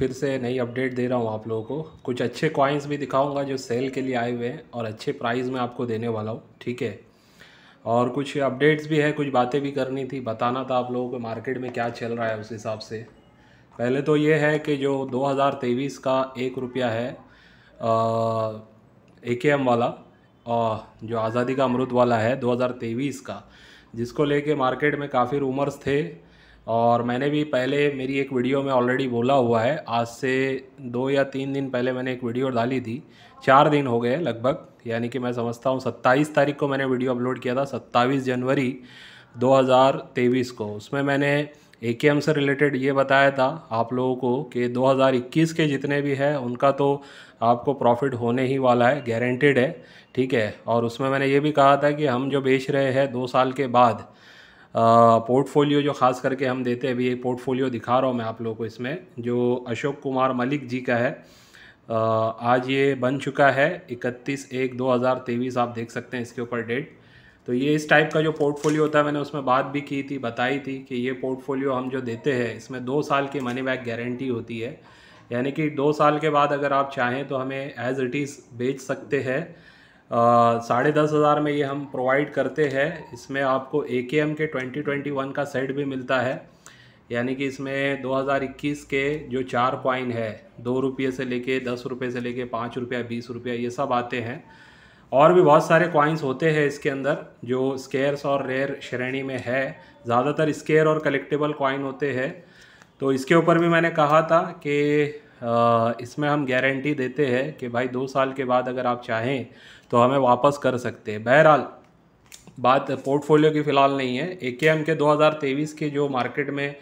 फिर से नई अपडेट दे रहा हूँ आप लोगों को कुछ अच्छे कॉइन्स भी दिखाऊंगा जो सेल के लिए आए हुए हैं और अच्छे प्राइस में आपको देने वाला हूँ ठीक है और कुछ अपडेट्स भी है कुछ बातें भी करनी थी बताना था आप लोगों को मार्केट में क्या चल रहा है उस हिसाब से पहले तो ये है कि जो दो का एक रुपया है ए के एम वाला आ, जो आज़ादी का अमृत वाला है दो का जिसको लेके मार्केट में काफ़ी रूमर्स थे और मैंने भी पहले मेरी एक वीडियो में ऑलरेडी बोला हुआ है आज से दो या तीन दिन पहले मैंने एक वीडियो डाली थी चार दिन हो गए लगभग यानी कि मैं समझता हूँ सत्ताईस तारीख को मैंने वीडियो अपलोड किया था सत्ताईस जनवरी 2023 को उसमें मैंने ए से रिलेटेड ये बताया था आप लोगों को कि 2021 के जितने भी हैं उनका तो आपको प्रॉफिट होने ही वाला है गारंटेड है ठीक है और उसमें मैंने ये भी कहा था कि हम जो बेच रहे हैं दो साल के बाद पोर्टफोलियो जो खास करके हम देते हैं अभी ये पोर्टफोलियो दिखा रहा हूँ मैं आप लोगों को इसमें जो अशोक कुमार मलिक जी का है आज ये बन चुका है 31 एक 2023 आप देख सकते हैं इसके ऊपर डेट तो ये इस टाइप का जो पोर्टफोलियो होता है मैंने उसमें बात भी की थी बताई थी कि ये पोर्टफोलियो हम जो देते हैं इसमें दो साल की मनी बैक गारंटी होती है यानी कि दो साल के बाद अगर आप चाहें तो हमें एज़ इट इज़ बेच सकते हैं साढ़े दस हज़ार में ये हम प्रोवाइड करते हैं इसमें आपको ए के एम के ट्वेंटी ट्वेंटी वन का सेट भी मिलता है यानी कि इसमें 2021 के जो चार कॉइन है दो रुपये से लेके दस रुपये से लेके पाँच रुपया बीस रुपया ये सब आते हैं और भी बहुत सारे कॉइन्स होते हैं इसके अंदर जो स्केयर्स और रेयर श्रेणी में है ज़्यादातर स्केयर और कलेक्टेबल कॉइन होते हैं तो इसके ऊपर भी मैंने कहा था कि इसमें हम गारंटी देते हैं कि भाई दो साल के बाद अगर आप चाहें तो हमें वापस कर सकते हैं बहरहाल बात पोर्टफोलियो की फ़िलहाल नहीं है ए के एम के दो जो मार्केट में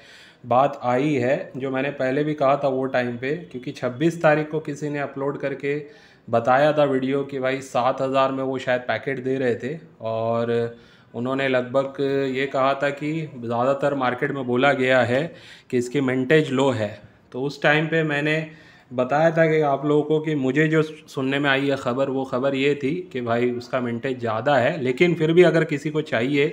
बात आई है जो मैंने पहले भी कहा था वो टाइम पे क्योंकि 26 तारीख को किसी ने अपलोड करके बताया था वीडियो कि भाई सात हज़ार में वो शायद पैकेट दे रहे थे और उन्होंने लगभग ये कहा था कि ज़्यादातर मार्केट में बोला गया है कि इसकी मेंटेज लो है तो उस टाइम पे मैंने बताया था कि आप लोगों को कि मुझे जो सुनने में आई है ख़बर वो ख़बर ये थी कि भाई उसका मिनटेज ज़्यादा है लेकिन फिर भी अगर किसी को चाहिए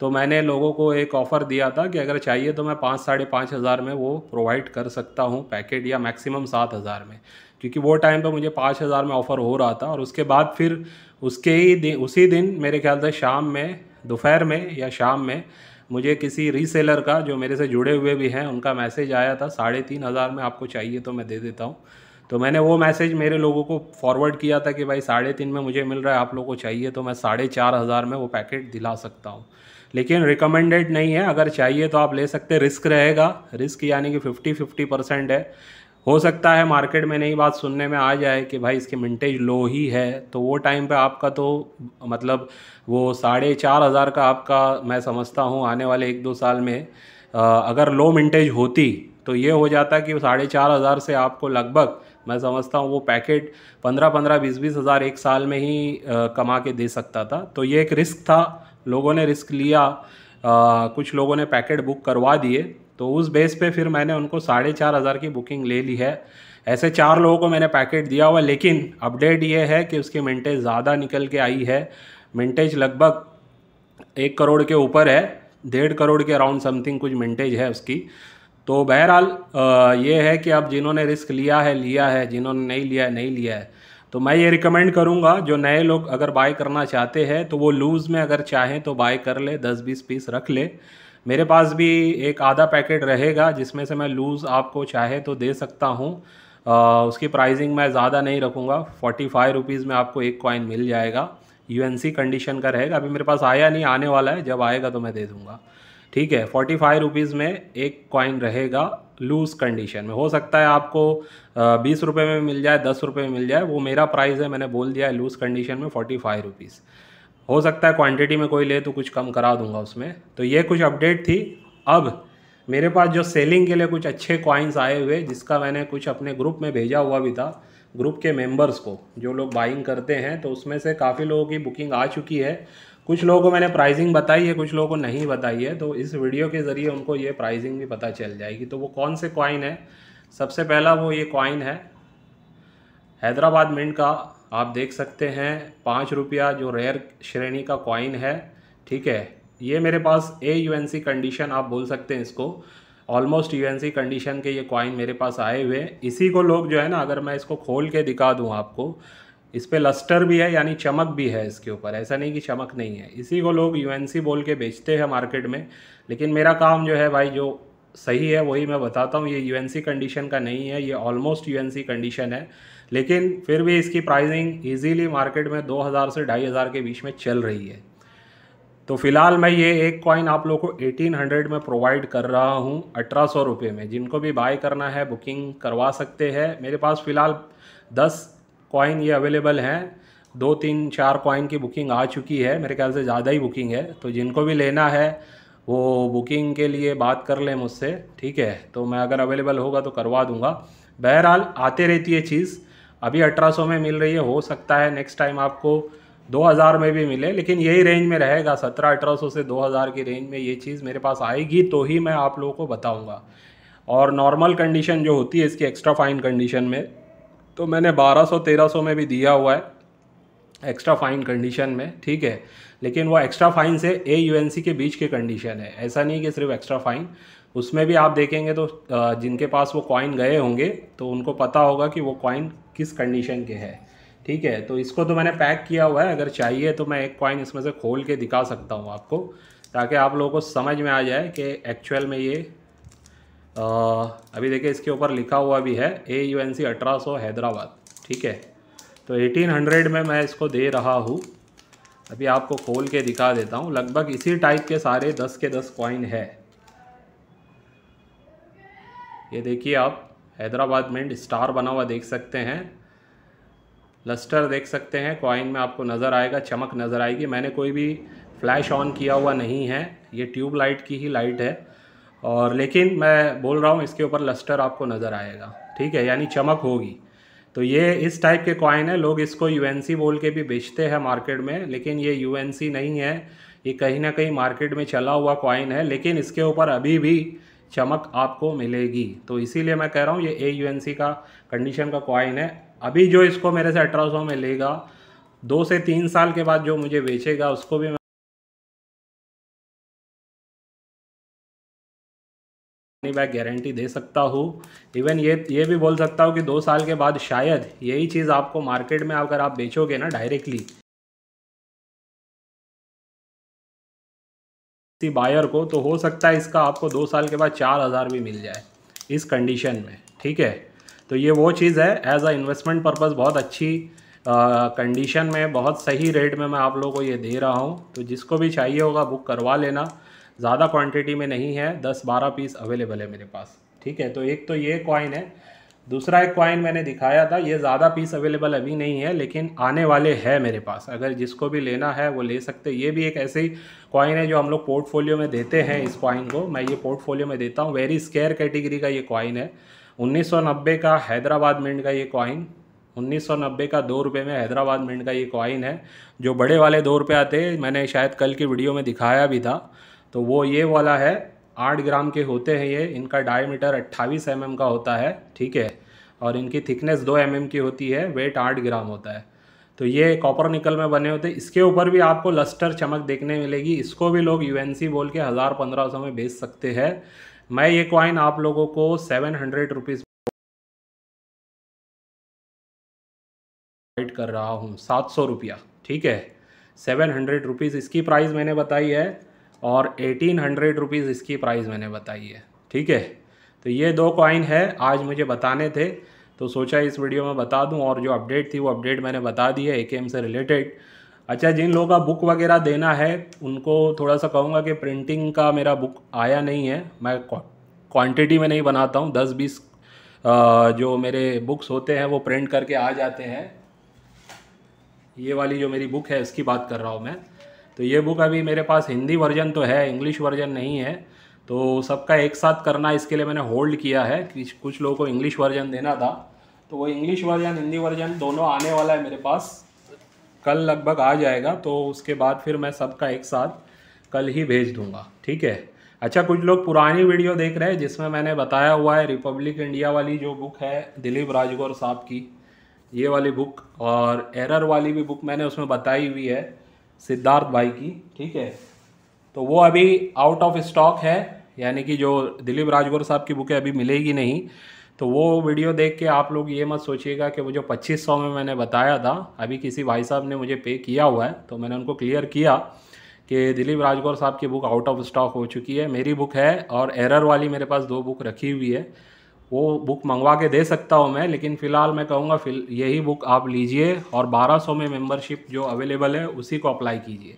तो मैंने लोगों को एक ऑफ़र दिया था कि अगर चाहिए तो मैं पाँच साढ़े पाँच हज़ार में वो प्रोवाइड कर सकता हूँ पैकेट या मैक्सिमम सात हज़ार में क्योंकि वो टाइम पर मुझे पाँच हज़ार में ऑफ़र हो रहा था और उसके बाद फिर उसके ही दिन उसी दिन मेरे ख्याल से शाम में दोपहर में या शाम में मुझे किसी रीसेलर का जो मेरे से जुड़े हुए भी हैं उनका मैसेज आया था साढ़े तीन हज़ार में आपको चाहिए तो मैं दे देता हूँ तो मैंने वो मैसेज मेरे लोगों को फॉरवर्ड किया था कि भाई साढ़े तीन में मुझे मिल रहा है आप लोगों को चाहिए तो मैं साढ़े चार हज़ार में वो पैकेट दिला सकता हूँ लेकिन रिकमेंडेड नहीं है अगर चाहिए तो आप ले सकते रिस्क रहेगा रिस्क यानी कि फिफ्टी फिफ्टी परसेंट है हो सकता है मार्केट में नई बात सुनने में आ जाए कि भाई इसके मिनटेज लो ही है तो वो टाइम पे आपका तो मतलब वो साढ़े चार हज़ार का आपका मैं समझता हूँ आने वाले एक दो साल में आ, अगर लो मिंटेज होती तो ये हो जाता कि साढ़े चार हज़ार से आपको लगभग मैं समझता हूँ वो पैकेट पंद्रह पंद्रह बीस बीस हज़ार एक साल में ही आ, कमा के दे सकता था तो ये एक रिस्क था लोगों ने रिस्क लिया आ, कुछ लोगों ने पैकेट बुक करवा दिए तो उस बेस पे फिर मैंने उनको साढ़े चार हज़ार की बुकिंग ले ली है ऐसे चार लोगों को मैंने पैकेट दिया हुआ लेकिन अपडेट ये है कि उसकी मिनटेज ज़्यादा निकल के आई है मिनटेज लगभग एक करोड़ के ऊपर है डेढ़ करोड़ के अराउंड समथिंग कुछ मिनटेज है उसकी तो बहरहाल ये है कि अब जिन्होंने रिस्क लिया है लिया है जिन्होंने नहीं लिया है नहीं लिया है तो मैं ये रिकमेंड करूँगा जो नए लोग अगर बाय करना चाहते हैं तो वो लूज़ में अगर चाहें तो बाय कर ले दस बीस पीस रख ले मेरे पास भी एक आधा पैकेट रहेगा जिसमें से मैं लूज़ आपको चाहे तो दे सकता हूँ उसकी प्राइसिंग मैं ज़्यादा नहीं रखूँगा फोर्टी फाइव रुपीज़ में आपको एक कॉइन मिल जाएगा यू कंडीशन का रहेगा अभी मेरे पास आया नहीं आने वाला है जब आएगा तो मैं दे दूँगा ठीक है फोर्टी फाइव रुपीज़ में एक कॉइन रहेगा लूज़ कंडीशन में हो सकता है आपको बीस रुपये में मिल जाए दस रुपये में मिल जाए वो मेरा प्राइस है मैंने बोल दिया है लूज़ कंडीशन में फोर्टी फाइव रुपीज़ हो सकता है क्वांटिटी में कोई ले तो कुछ कम करा दूंगा उसमें तो ये कुछ अपडेट थी अब मेरे पास जो सेलिंग के लिए कुछ अच्छे कॉइन्स आए हुए जिसका मैंने कुछ अपने ग्रुप में भेजा हुआ भी था ग्रुप के मेंबर्स को जो लोग बाइंग करते हैं तो उसमें से काफ़ी लोगों की बुकिंग आ चुकी है कुछ लोगों को मैंने प्राइजिंग बताई है कुछ लोगों को नहीं बताई है तो इस वीडियो के ज़रिए उनको ये प्राइजिंग भी पता चल जाएगी तो वो कौन से कॉइन है सबसे पहला वो ये कॉइन है हैदराबाद मिंट का आप देख सकते हैं पाँच रुपया जो रेयर श्रेणी का कॉइन है ठीक है ये मेरे पास ए सी कंडीशन आप बोल सकते हैं इसको ऑलमोस्ट सी कंडीशन के ये कॉइन मेरे पास आए हुए इसी को लोग जो है ना अगर मैं इसको खोल के दिखा दूँ आपको इस पर लस्टर भी है यानी चमक भी है इसके ऊपर ऐसा नहीं कि चमक नहीं है इसी को लोग सी बोल के बेचते हैं मार्केट में लेकिन मेरा काम जो है भाई जो सही है वही मैं बताता हूँ ये सी कंडीशन का नहीं है ये ऑलमोस्ट सी कंडीशन है लेकिन फिर भी इसकी प्राइसिंग इजीली मार्केट में 2000 से 2500 के बीच में चल रही है तो फिलहाल मैं ये एक कॉइन आप लोग को 1800 में प्रोवाइड कर रहा हूँ अठारह सौ रुपये में जिनको भी बाय करना है बुकिंग करवा सकते हैं मेरे पास फ़िलहाल 10 कॉइन ये अवेलेबल हैं दो तीन चार कॉइन की बुकिंग आ चुकी है मेरे ख्याल से ज़्यादा ही बुकिंग है तो जिनको भी लेना है वो बुकिंग के लिए बात कर लें मुझसे ठीक है तो मैं अगर अवेलेबल होगा तो करवा दूंगा बहरहाल आते रहती है चीज़ अभी 1800 में मिल रही है हो सकता है नेक्स्ट टाइम आपको 2000 में भी मिले लेकिन यही रेंज में रहेगा 17 1800 से 2000 की रेंज में ये चीज़ मेरे पास आएगी तो ही मैं आप लोगों को बताऊँगा और नॉर्मल कंडीशन जो होती है इसकी एक्स्ट्रा फाइन कंडीशन में तो मैंने 1200 1300 में भी दिया हुआ है एक्स्ट्रा फाइन कंडीशन में ठीक है लेकिन वो एक्स्ट्रा फाइन से ए सी के बीच के कंडीशन है ऐसा नहीं कि सिर्फ एक्स्ट्रा फाइन उसमें भी आप देखेंगे तो जिनके पास वो कॉइन गए होंगे तो उनको पता होगा कि वो कॉइन किस कंडीशन के है ठीक है तो इसको तो मैंने पैक किया हुआ है अगर चाहिए तो मैं एक कॉइन इसमें से खोल के दिखा सकता हूँ आपको ताकि आप लोगों को समझ में आ जाए कि एक्चुअल में ये आ, अभी देखिए इसके ऊपर लिखा हुआ भी है ए यू एन सी अठारह सौ हैदराबाद ठीक है तो 1800 में मैं इसको दे रहा हूँ अभी आपको खोल के दिखा देता हूँ लगभग इसी टाइप के सारे दस के दस कॉइन है ये देखिए आप हैदराबाद में स्टार बना हुआ देख सकते हैं लस्टर देख सकते हैं कॉइन में आपको नज़र आएगा चमक नज़र आएगी मैंने कोई भी फ्लैश ऑन किया हुआ नहीं है ये ट्यूब लाइट की ही लाइट है और लेकिन मैं बोल रहा हूँ इसके ऊपर लस्टर आपको नज़र आएगा ठीक है यानी चमक होगी तो ये इस टाइप के कॉइन है लोग इसको सी बोल के भी बेचते हैं मार्केट में लेकिन ये सी नहीं है ये कहीं ना कहीं मार्केट में चला हुआ कॉइन है लेकिन इसके ऊपर अभी भी चमक आपको मिलेगी तो इसीलिए मैं कह रहा हूँ ये ए यू का कंडीशन का कॉइन है अभी जो इसको मेरे से अठारह में लेगा दो से तीन साल के बाद जो मुझे बेचेगा उसको भी मनी बैक गारंटी दे सकता हूँ इवन ये ये भी बोल सकता हूँ कि दो साल के बाद शायद यही चीज़ आपको मार्केट में अगर आप बेचोगे ना डायरेक्टली किसी बायर को तो हो सकता है इसका आपको दो साल के बाद चार हज़ार भी मिल जाए इस कंडीशन में ठीक है तो ये वो चीज़ है एज अ इन्वेस्टमेंट पर्पज़ बहुत अच्छी कंडीशन में बहुत सही रेट में मैं आप लोगों को ये दे रहा हूँ तो जिसको भी चाहिए होगा बुक करवा लेना ज़्यादा क्वांटिटी में नहीं है दस बारह पीस अवेलेबल है मेरे पास ठीक है तो एक तो ये कॉइन है दूसरा एक कॉइन मैंने दिखाया था ये ज़्यादा पीस अवेलेबल अभी नहीं है लेकिन आने वाले है मेरे पास अगर जिसको भी लेना है वो ले सकते ये भी एक ऐसी कॉइन है जो हम लोग पोर्टफोलियो में देते हैं इस कॉइन को मैं ये पोर्टफोलियो में देता हूँ वेरी स्केयर कैटेगरी का ये कॉइन है उन्नीस का हैदराबाद मिंड का ये कॉइन 1990 का दो रुपये में हैदराबाद मिंट का ये कॉइन है जो बड़े वाले दो रुपये आते मैंने शायद कल की वीडियो में दिखाया भी था तो वो ये वाला है आठ ग्राम के होते हैं ये इनका डायमीटर अट्ठाईस एम का होता है ठीक है और इनकी थिकनेस दो एम mm की होती है वेट आठ ग्राम होता है तो ये कॉपर निकल में बने होते हैं इसके ऊपर भी आपको लस्टर चमक देखने मिलेगी इसको भी लोग यू बोल के हज़ार पंद्रह सौ में बेच सकते हैं मैं ये कॉइन आप लोगों को सेवन हंड्रेड रुपीज़ कर रहा हूँ सात सौ रुपया ठीक है सेवन हंड्रेड रुपीज़ इसकी प्राइस मैंने बताई है और एटीन हंड्रेड रुपीज़ इसकी प्राइस मैंने बताई है ठीक है तो ये दो कॉइन है आज मुझे बताने थे तो सोचा इस वीडियो में बता दूं और जो अपडेट थी वो अपडेट मैंने बता दी है ए से रिलेटेड अच्छा जिन लोगों का बुक वगैरह देना है उनको थोड़ा सा कहूँगा कि प्रिंटिंग का मेरा बुक आया नहीं है मैं क्वान्टिटी में नहीं बनाता हूँ दस बीस जो मेरे बुक्स होते हैं वो प्रिंट करके आ जाते हैं ये वाली जो मेरी बुक है इसकी बात कर रहा हूँ मैं तो ये बुक अभी मेरे पास हिंदी वर्जन तो है इंग्लिश वर्जन नहीं है तो सबका एक साथ करना इसके लिए मैंने होल्ड किया है कि कुछ लोगों को इंग्लिश वर्जन देना था तो वो इंग्लिश वर्जन हिंदी वर्जन दोनों आने वाला है मेरे पास कल लगभग आ जाएगा तो उसके बाद फिर मैं सबका एक साथ कल ही भेज दूँगा ठीक है अच्छा कुछ लोग पुरानी वीडियो देख रहे हैं जिसमें मैंने बताया हुआ है रिपब्लिक इंडिया वाली जो बुक है दिलीप राजगौर साहब की ये वाली बुक और एरर वाली भी बुक मैंने उसमें बताई हुई है सिद्धार्थ भाई की ठीक है तो वो अभी आउट ऑफ स्टॉक है यानी कि जो दिलीप राजगुरु साहब की बुकें अभी मिलेगी नहीं तो वो वीडियो देख के आप लोग ये मत सोचिएगा कि वो जो 2500 में मैंने बताया था अभी किसी भाई साहब ने मुझे पे किया हुआ है तो मैंने उनको क्लियर किया कि दिलीप राजगौर साहब की बुक आउट ऑफ स्टॉक हो चुकी है मेरी बुक है और एरर वाली मेरे पास दो बुक रखी हुई है वो बुक मंगवा के दे सकता हूँ मैं लेकिन फ़िलहाल मैं कहूँगा फिल यही बुक आप लीजिए और 1200 में मेंबरशिप जो अवेलेबल है उसी को अप्लाई कीजिए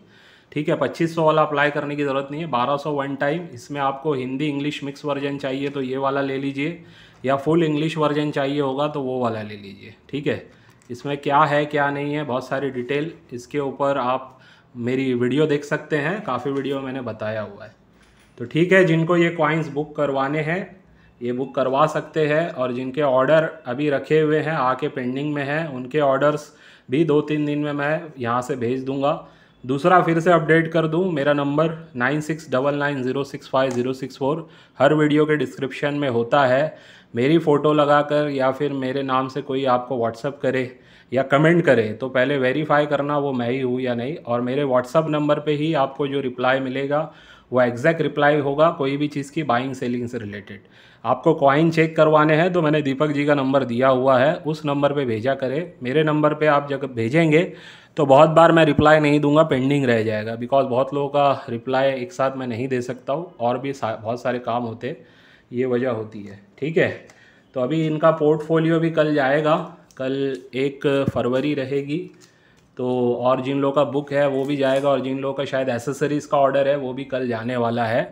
ठीक है 2500 वाला अप्लाई करने की ज़रूरत नहीं है 1200 वन टाइम इसमें आपको हिंदी इंग्लिश मिक्स वर्जन चाहिए तो ये वाला ले लीजिए या फुल इंग्लिश वर्जन चाहिए होगा तो वो वाला ले लीजिए ठीक है इसमें क्या है क्या नहीं है बहुत सारी डिटेल इसके ऊपर आप मेरी वीडियो देख सकते हैं काफ़ी वीडियो मैंने बताया हुआ है तो ठीक है जिनको ये कॉइन्स बुक करवाने हैं ये बुक करवा सकते हैं और जिनके ऑर्डर अभी रखे हुए हैं आके पेंडिंग में हैं उनके ऑर्डर्स भी दो तीन दिन में मैं यहाँ से भेज दूँगा दूसरा फिर से अपडेट कर दूं मेरा number nine six double nine zero six five zero six four हर वीडियो के डिस्क्रिप्शन में होता है मेरी फ़ोटो लगाकर या फिर मेरे नाम से कोई आपको व्हाट्सअप करे या कमेंट करे तो पहले वेरीफाई करना वो मैं ही हूँ या नहीं और मेरे व्हाट्सअप नंबर पे ही आपको जो रिप्लाई मिलेगा वो एग्जैक्ट रिप्लाई होगा कोई भी चीज़ की बाइंग सेलिंग से रिलेटेड आपको कॉइन चेक करवाने हैं तो मैंने दीपक जी का नंबर दिया हुआ है उस नंबर पे भेजा करें मेरे नंबर पे आप जब भेजेंगे तो बहुत बार मैं रिप्लाई नहीं दूंगा पेंडिंग रह जाएगा बिकॉज बहुत लोगों का रिप्लाई एक साथ मैं नहीं दे सकता हूँ और भी सा, बहुत सारे काम होते ये वजह होती है ठीक है तो अभी इनका पोर्टफोलियो भी कल जाएगा कल एक फरवरी रहेगी तो और जिन लोगों का बुक है वो भी जाएगा और जिन लोगों का शायद एसेसरीज़ का ऑर्डर है वो भी कल जाने वाला है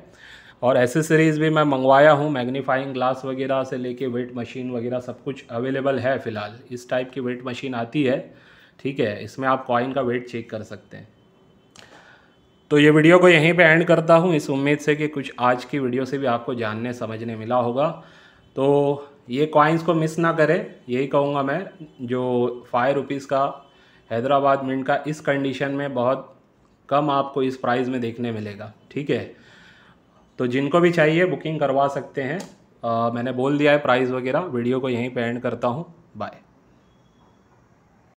और एसेसरीज़ भी मैं मंगवाया हूँ मैग्नीफाइंग ग्लास वगैरह से लेके वेट मशीन वगैरह सब कुछ अवेलेबल है फ़िलहाल इस टाइप की वेट मशीन आती है ठीक है इसमें आप कॉइन का वेट चेक कर सकते हैं तो ये वीडियो को यहीं पे एंड करता हूँ इस उम्मीद से कि कुछ आज की वीडियो से भी आपको जानने समझने मिला होगा तो ये कॉइन्स को मिस ना करें यही कहूँगा मैं जो फाइव रुपीज़ का हैदराबाद मिंट का इस कंडीशन में बहुत कम आपको इस प्राइस में देखने मिलेगा ठीक है तो जिनको भी चाहिए बुकिंग करवा सकते हैं आ, मैंने बोल दिया है प्राइस वगैरह वीडियो को यहीं पे एंड करता हूँ बाय